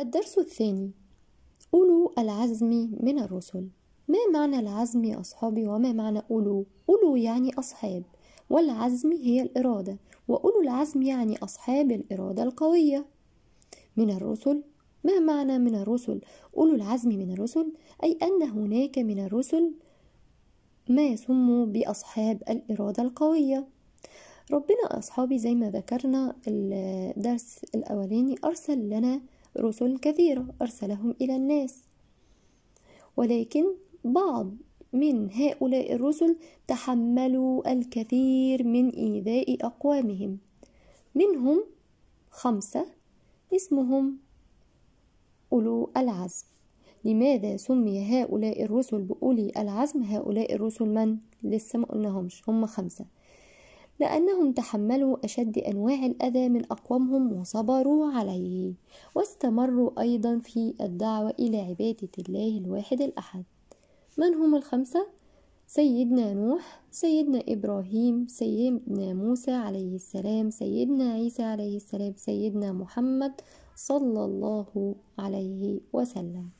الدرس الثاني أولو العزم من الرسل ما معنى العزم يا أصحابي وما معنى أولو؟ أولو يعني أصحاب والعزم هي الإرادة وأولو العزم يعني أصحاب الإرادة القوية من الرسل ما معنى من الرسل؟ أولو العزم من الرسل أي أن هناك من الرسل ما يسموا بأصحاب الإرادة القوية ربنا أصحابي زي ما ذكرنا الدرس الأولاني أرسل لنا رسل كثيرة أرسلهم إلى الناس ولكن بعض من هؤلاء الرسل تحملوا الكثير من إيذاء أقوامهم منهم خمسة اسمهم أولو العزم لماذا سمي هؤلاء الرسل بأولي العزم هؤلاء الرسل من؟ لسه ما قلناهمش هم خمسة لأنهم تحملوا أشد أنواع الأذى من أقوامهم وصبروا عليه واستمروا أيضا في الدعوة إلى عبادة الله الواحد الأحد من هم الخمسة؟ سيدنا نوح سيدنا إبراهيم سيدنا موسى عليه السلام سيدنا عيسى عليه السلام سيدنا محمد صلى الله عليه وسلم